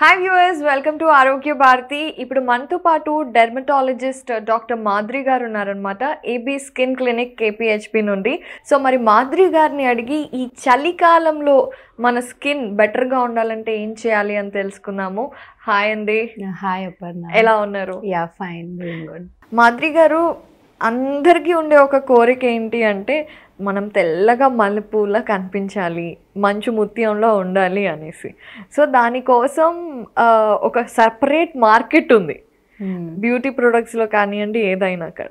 Hi viewers welcome to ఆరోగ్య భారతి ఇప్పుడు మనతో పాటు డెర్మటాలజిస్ట్ డాక్టర్ మాద్రి గారు ఉన్నారనమాట ఏబీ స్కిన్ క్లినిక్ కేపీహెచ్పి నుండి సో మరి మాద్రి గారిని అడిగి ఈ చలికాలంలో మన స్కిన్ బెటర్గా ఉండాలంటే ఏం చేయాలి అని తెలుసుకున్నాము హాయ్ అండి హాయ్ ఎలా ఉన్నారు యా ఫైన్ మాద్రి గారు అందరికీ ఉండే ఒక కోరిక ఏంటి అంటే మనం తెల్లగా మలుపులా కనిపించాలి మంచు ముత్యంలో ఉండాలి అనేసి సో దానికోసం ఒక సపరేట్ మార్కెట్ ఉంది బ్యూటీ ప్రొడక్ట్స్లో కానివ్వండి ఏదైనా అక్కడ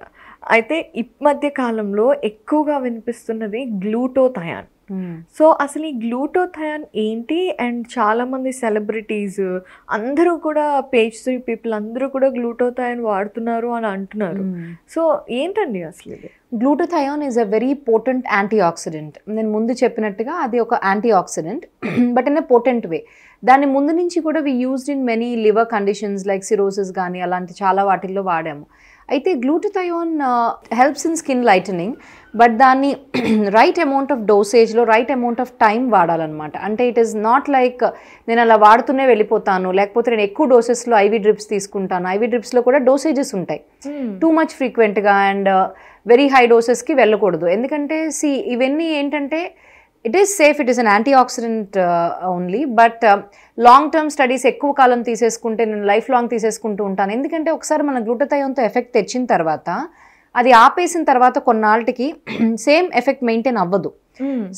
అయితే ఈ మధ్య కాలంలో ఎక్కువగా వినిపిస్తున్నది గ్లూటోథయాన్ Hmm. సో అసలు ఈ గ్లూటోథయాన్ ఏంటి అండ్ చాలామంది సెలబ్రిటీస్ అందరూ కూడా పేజ్ త్రీ పీపుల్ అందరూ కూడా గ్లూటోథయాన్ వాడుతున్నారు అని అంటున్నారు hmm. సో ఏంటండి అసలు ఇది glutathione is a very potent antioxidant నేను ముందు చెప్పినట్టుగా అది ఒక antioxidant but in a potent way దాని ముందు నుంచి కూడా we used in many liver conditions like cirrhosis కానీ అలాంటి చాలా వాటిల్లో వాడాము అయితే glutathione helps in skin lightening but దాన్ని రైట్ అమౌంట్ ఆఫ్ డోసేజ్లో రైట్ అమౌంట్ ఆఫ్ టైం వాడాలన్నమాట అంటే ఇట్ ఈస్ నాట్ లైక్ నేను అలా వాడుతూనే వెళ్ళిపోతాను లేకపోతే నేను ఎక్కువ డోసెస్లో ఐవి డ్రిప్స్ తీసుకుంటాను ఐవి డ్రిప్స్లో కూడా డోసేజెస్ ఉంటాయి టూ మచ్ ఫ్రీక్వెంట్గా అండ్ వెరీ హై డోసెస్కి వెళ్ళకూడదు ఎందుకంటే సి ఇవన్నీ ఏంటంటే it is safe it is an antioxidant only but long term studies ఎక్కువ కాలం తీసేసుకుంటే నేను లైఫ్ లాంగ్ తీసేసుకుంటూ ఉంటాను ఎందుకంటే ఒకసారి మన గ్లూటతయోన్తో ఎఫెక్ట్ తెచ్చిన తర్వాత అది ఆపేసిన తర్వాత కొన్నాళ్ళకి సేమ్ ఎఫెక్ట్ మెయింటైన్ అవ్వదు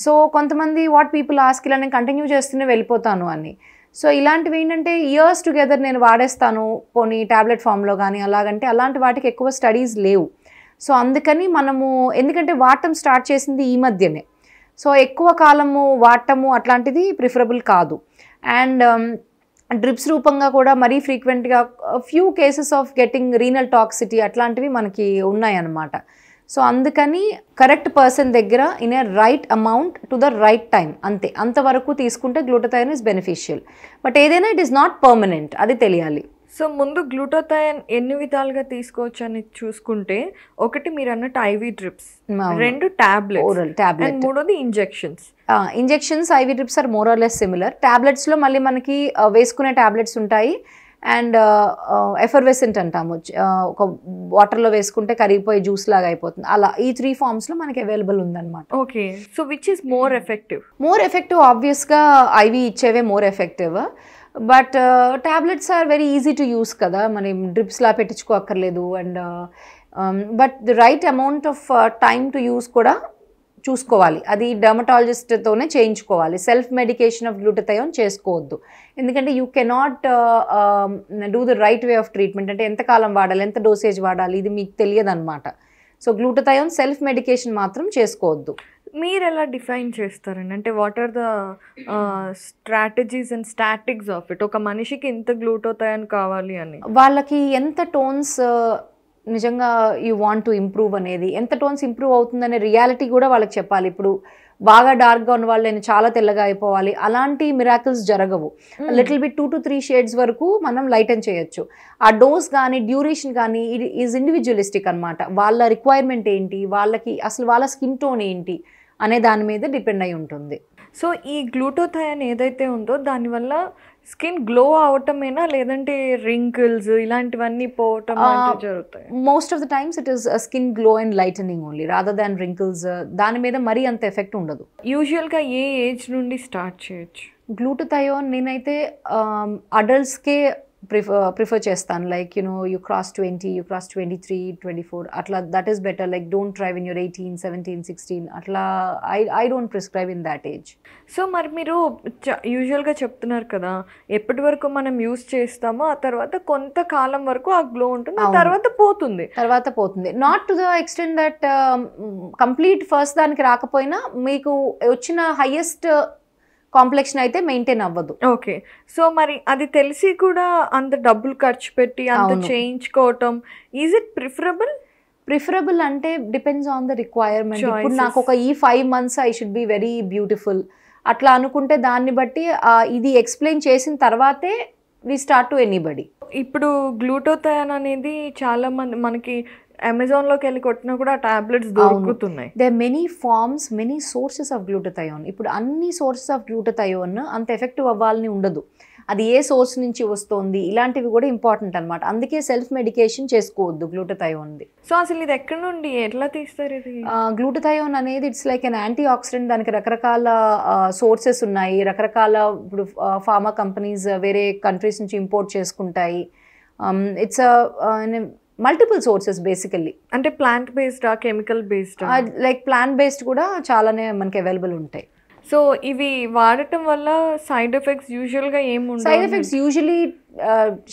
సో hmm. కొంతమంది వాట్ పీపుల్ ఆస్క్ ఇలా నేను కంటిన్యూ చేస్తూనే వెళ్ళిపోతాను అని సో ఇలాంటివి ఏంటంటే ఇయర్స్ టుగెదర్ నేను వాడేస్తాను పోనీ ట్యాబ్లెట్ ఫామ్లో కానీ అలాగంటే అలాంటి వాటికి ఎక్కువ స్టడీస్ లేవు సో అందుకని మనము ఎందుకంటే వాడటం స్టార్ట్ చేసింది ఈ మధ్యనే సో ఎక్కువ కాలము వాడటము అట్లాంటిది ప్రిఫరబుల్ కాదు అండ్ డ్రిప్స్ um, రూపంగా కూడా మరీ ఫ్రీక్వెంట్గా few cases of getting renal toxicity అట్లాంటివి మనకి ఉన్నాయన్నమాట సో అందుకని కరెక్ట్ పర్సన్ దగ్గర in a right amount to the right time అంతే అంతవరకు తీసుకుంటే గ్లూటథైన్ ఇస్ బెనిఫిషియల్ బట్ ఏదైనా ఇట్ ఈస్ నాట్ పర్మనెంట్ అది తెలియాలి సో ముందు గ్లూటోథయాన్ ఎన్ని విధాలుగా తీసుకోవచ్చు అని చూసుకుంటే ఒకటి మీరు అన్నట్టు ఐవి డ్రిప్స్ రెండు టాబ్లెట్ టాబ్లెట్ మూడోది injections injections IV drips or more or less similar లో మళ్ళీ మనకి వేసుకునే టాబ్లెట్స్ ఉంటాయి అండ్ ఎఫర్వెసెంట్ అంటాము ఒక వాటర్లో వేసుకుంటే కరిగిపోయే జ్యూస్ లాగా అయిపోతుంది అలా ఈ త్రీ ఫార్మ్స్ లో మనకి అవైలబుల్ ఉందన్నమాట okay so which is more effective more effective ఆబ్వియస్గా ఐవి ఇచ్చేవే more effective but tablets are very easy to use కదా మనం డ్రిప్స్లా పెట్టించుకోక్కర్లేదు and but the right amount of time to use కూడా చూసుకోవాలి అది డర్మటాలజిస్ట్తోనే చేయించుకోవాలి సెల్ఫ్ మెడికేషన్ ఆఫ్ గ్లూటథయోన్ చేసుకోవద్దు ఎందుకంటే you cannot do the right way of treatment అంటే ఎంతకాలం వాడాలి ఎంత డోసేజ్ వాడాలి ఇది మీకు తెలియదు అనమాట సో గ్లూటథయోన్ సెల్ఫ్ మెడికేషన్ మాత్రం చేసుకోవద్దు మీరు ఎలా డిఫైన్ చేస్తారండి అంటే what are the strategies and statics of it ఒక మనిషికి ఎంత గ్లూటోథయాన్ కావాలి అని వాళ్ళకి ఎంత టోన్స్ uh, నిజంగా యూ వాంట్ టు ఇంప్రూవ్ అనేది ఎంత టోన్స్ ఇంప్రూవ్ అవుతుందనే రియాలిటీ కూడా వాళ్ళకి చెప్పాలి ఇప్పుడు బాగా డార్క్గా ఉన్న వాళ్ళు నేను చాలా తెల్లగా అయిపోవాలి అలాంటి మిరాకిల్స్ జరగవు little bit two to three shades వరకు మనం లైటన్ చేయొచ్చు ఆ డోస్ కానీ డ్యూరేషన్ కానీ ఇది ఈజ్ ఇండివిజువలిస్టిక్ అనమాట వాళ్ళ రిక్వైర్మెంట్ ఏంటి వాళ్ళకి అసలు వాళ్ళ స్కిన్ టోన్ ఏంటి అనే దాని మీద డిపెండ్ అయి ఉంటుంది సో ఈ గ్లూటోథయాన్ ఏదైతే ఉందో దానివల్ల స్కిన్ గ్లో అవటమేనా లేదంటే రింకిల్స్ ఇలాంటివన్నీ పోవటం జరుగుతాయి most of the times it is skin glow and lightening only rather than wrinkles దాని మీద మరీ అంత ఎఫెక్ట్ ఉండదు యూజువల్గా ఏ ఏజ్ నుండి స్టార్ట్ చేయొచ్చు గ్లూటోథయోన్ నేనైతే అడల్ట్స్కే um, ప్రిఫర్ ప్రిఫర్ చేస్తాను like you know you cross twenty you cross twenty three twenty four అట్లా that is better like don't drive in your eighteen seventeen sixteen అట్లా I I don't prescribe in that age so మరి మీరు యూజువల్గా చెప్తున్నారు కదా ఎప్పటి వరకు మనం యూస్ చేస్తామో ఆ తర్వాత కొంతకాలం వరకు ఆ గ్లో ఉంటుంది తర్వాత పోతుంది తర్వాత పోతుంది not to the extend that complete first దానికి రాకపోయినా మీకు వచ్చిన హయ్యెస్ట్ కాంప్లెక్షన్ అయితే మెయింటైన్ అవ్వదు ఓకే సో మరి అది తెలిసి కూడా అంత డబ్బులు ఖర్చు పెట్టి అంత చేయించుకోవటం ఈజ్ ఇట్ ప్రిఫరబుల్ ప్రిఫరబుల్ అంటే డిపెండ్స్ ఆన్ ద రిక్వైర్మెంట్ ఇప్పుడు నాకు ఒక ఈ five months I should be very beautiful అట్లా అనుకుంటే దాన్ని బట్టి ఇది ఎక్స్ప్లెయిన్ చేసిన తర్వాతే వి స్టార్ట్ టు ఎనీబడి ఇప్పుడు గ్లూటోథయాన్ అనేది చాలా మంది మనకి అమెజాన్లోకి వెళ్ళి కొట్టినా కూడా ఆ దొరుకుతున్నాయి they many forms many sources of glutathione ఇప్పుడు అన్ని సోర్సెస్ ఆఫ్ గ్లూటథయోన్ అంత ఎఫెక్టివ్ అవ్వాలని ఉండదు అది ఏ సోర్స్ నుంచి వస్తుంది ఇలాంటివి కూడా ఇంపార్టెంట్ అనమాట అందుకే సెల్ఫ్ మెడికేషన్ చేసుకోవద్దు గ్లూటథయోన్ది సో అసలు ఇది ఎక్కడ నుండి ఎట్లా తీస్తారు ఇది గ్లూటథయోన్ అనేది it's like an antioxidant దానికి రకరకాల సోర్సెస్ ఉన్నాయి రకరకాల ఇప్పుడు ఫార్మా కంపెనీస్ వేరే కంట్రీస్ నుంచి ఇంపోర్ట్ చేసుకుంటాయి it's um, multiple sources basically అంటే plant based chemical based like plant based కూడా చాలానే మనకి అవైలబుల్ ఉంటాయి సో ఇవి వాడటం వల్ల సైడ్ ఎఫెక్ట్స్ యూజువల్గా ఏమి ఉండవు సైడ్ ఎఫెక్ట్స్ యూజువలీ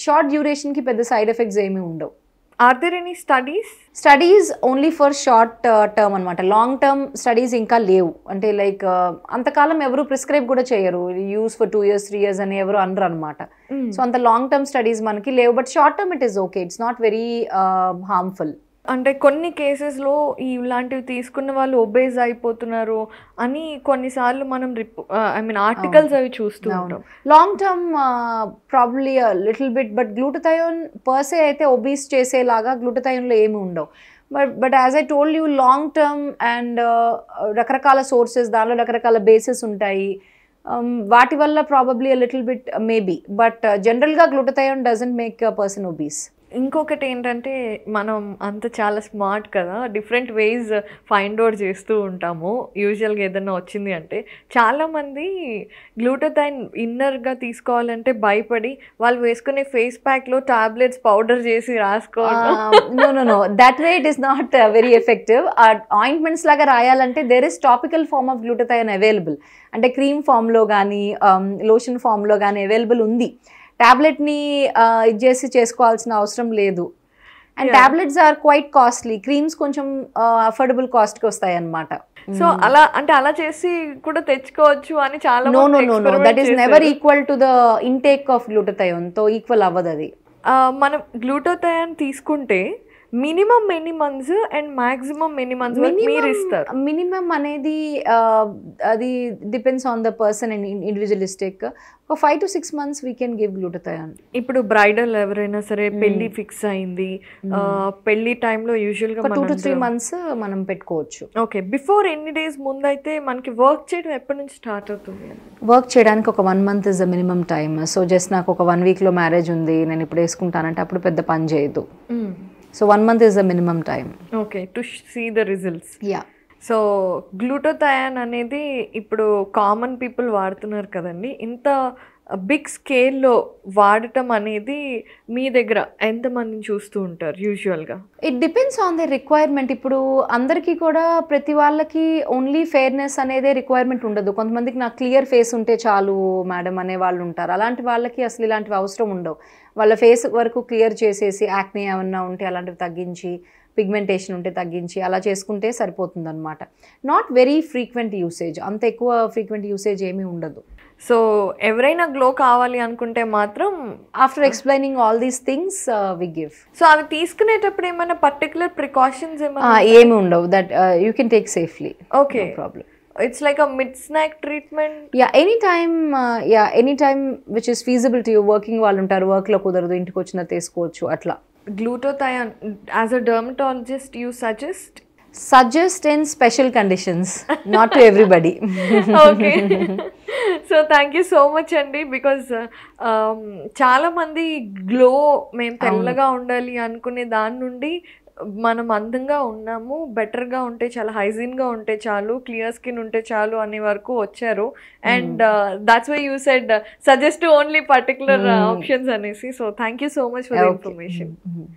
షార్ట్ డ్యూరేషన్కి పెద్ద సైడ్ ఎఫెక్ట్స్ ఏమీ ఉండవు are there any studies studies only for short term అనమాట లాంగ్ టర్మ్ స్టడీస్ ఇంకా లేవు అంటే లైక్ uh, అంతకాలం ఎవరు ప్రిస్క్రైబ్ కూడా చేయరు use for two years three years అని ఎవరు అనరు అనమాట సో hmm. అంత లాంగ్ టర్మ్ స్టడీస్ మనకి లేవు but short term it is okay it's not very harmful అంటే కొన్ని కేసెస్లో ఇలాంటివి తీసుకున్న వాళ్ళు ఒబేజ్ అయిపోతున్నారు అని కొన్నిసార్లు మనం రిప్ ఐ మీన్ ఆర్టికల్స్ అవి చూస్తూ ఉంటాం long term probably little bit but glutathione per se అయితే ఒబీస్ చేసేలాగా గ్లూటథయోన్లో ఏమి ఉండవు but but as I told you long term and రకరకాల సోర్సెస్ దానిలో రకరకాల బేసెస్ ఉంటాయి um, వాటి వల్ల probably little bit maybe but జనరల్గా glutathione doesn't make person obese ఇంకొకటి ఏంటంటే మనం అంత చాలా స్మార్ట్ కదా డిఫరెంట్ వేస్ ఫైండ్ అవుట్ చేస్తూ ఉంటాము యూజువల్గా ఏదైనా వచ్చింది అంటే చాలామంది గ్లూటోథైన్ ఇన్నర్గా తీసుకోవాలంటే భయపడి వాళ్ళు వేసుకునే ఫేస్ ప్యాక్లో టాబ్లెట్స్ పౌడర్ చేసి రాసుకోవాలి that way it is not very effective ointments లాగా రాయాలంటే there is topical form of glutathione available అంటే క్రీమ్ ఫామ్లో కానీ లోషన్ ఫామ్లో కానీ అవైలబుల్ ఉంది ట్యాబ్లెట్ని ఇది చేసి చేసుకోవాల్సిన అవసరం లేదు and tablets are quite costly creams కొంచెం అఫోర్డబుల్ కాస్ట్కి వస్తాయి అనమాట సో అలా అంటే అలా చేసి కూడా తెచ్చుకోవచ్చు అని చాలా no no no no that is never equal to the intake of గ్లూటోథయోన్తో ఈక్వల్ అవ్వదు అది మనం గ్లూటోథయాన్ తీసుకుంటే మినిమం ఎన్ని మంత్స్ అండ్ మాక్సిమం ఎన్ని మంత్స్ మీరు ఇస్తారు మినిమం అనేది అది depends on the person and individualistic ఒక five to six months we can give glutathione ఇప్పుడు బ్రైడల్ ఎవరైనా సరే hmm. పెళ్లి ఫిక్స్ అయింది hmm. పెళ్లి టైంలో యూజువల్గా టూ టు త్రీ మంత్స్ మనం పెట్టుకోవచ్చు ఓకే బిఫోర్ ఎన్ని డేస్ ముందైతే మనకి వర్క్ చేయడం ఎప్పటి నుంచి స్టార్ట్ అవుతుంది వర్క్ చేయడానికి ఒక one month is the minimum time so just నాకు ఒక వన్ వీక్లో మ్యారేజ్ ఉంది నేను ఇప్పుడు వేసుకుంటానంటే అప్పుడు పెద్ద పని చేయదు hmm. So one month is the minimum time okay to see the results yeah so glutathione అనేది ఇప్పుడు కామన్ పీపుల్ వాడుతున్నారు కదండి ఇంత బిగ్ స్కేల్లో వాడటం అనేది మీ దగ్గర ఎంతమందిని చూస్తూ ఉంటారు యూజువల్గా it depends on the requirement ఇప్పుడు అందరికీ కూడా ప్రతి వాళ్ళకి ఓన్లీ ఫేర్నెస్ అనేదే రిక్వైర్మెంట్ ఉండదు కొంతమందికి నాకు క్లియర్ ఫేస్ ఉంటే చాలు మేడం అనే వాళ్ళు ఉంటారు అలాంటి వాళ్ళకి అసలు ఇలాంటివి అవసరం ఉండవు వాళ్ళ ఫేస్ వరకు క్లియర్ చేసేసి యాక్నే ఏమన్నా ఉంటే అలాంటివి తగ్గించి పిగ్మెంటేషన్ ఉంటే తగ్గించి అలా చేసుకుంటే అనమాట నాట్ వెరీ ఫ్రీక్వెంట్ యూసేజ్ అంత ఎక్కువ ఫ్రీక్వెంట్ యూసేజ్ ఏమీ ఉండదు సో ఎవరైనా గ్లో కావాలి అనుకుంటే మాత్రం after explaining all these things we give so అవి తీసుకునేటప్పుడు ఏమైనా పర్టికులర్ ప్రికాషన్స్ ఏమైనా ఏమి ఉండవు that you can take safely okay problem it's like a mid snack treatment yeah any time yeah any time which is feasible to you working వాళ్ళు ఉంటారు వర్క్లో కుదరదు ఇంటికి వచ్చిన తీసుకోవచ్చు అట్లా glutathione as a dermatologist you suggest suggest in special conditions not to everybody okay so thank you so much అండి because చాలా మంది గ్లో మేము తెల్లగా ఉండాలి అనుకునే దాని నుండి మనం అందంగా ఉన్నాము బెటర్గా ఉంటే చాలా హైజీన్గా ఉంటే చాలు క్లియర్ స్కిన్ ఉంటే చాలు అనే వరకు వచ్చారు and that's why you said suggest only particular options అనేసి so thank you so much for information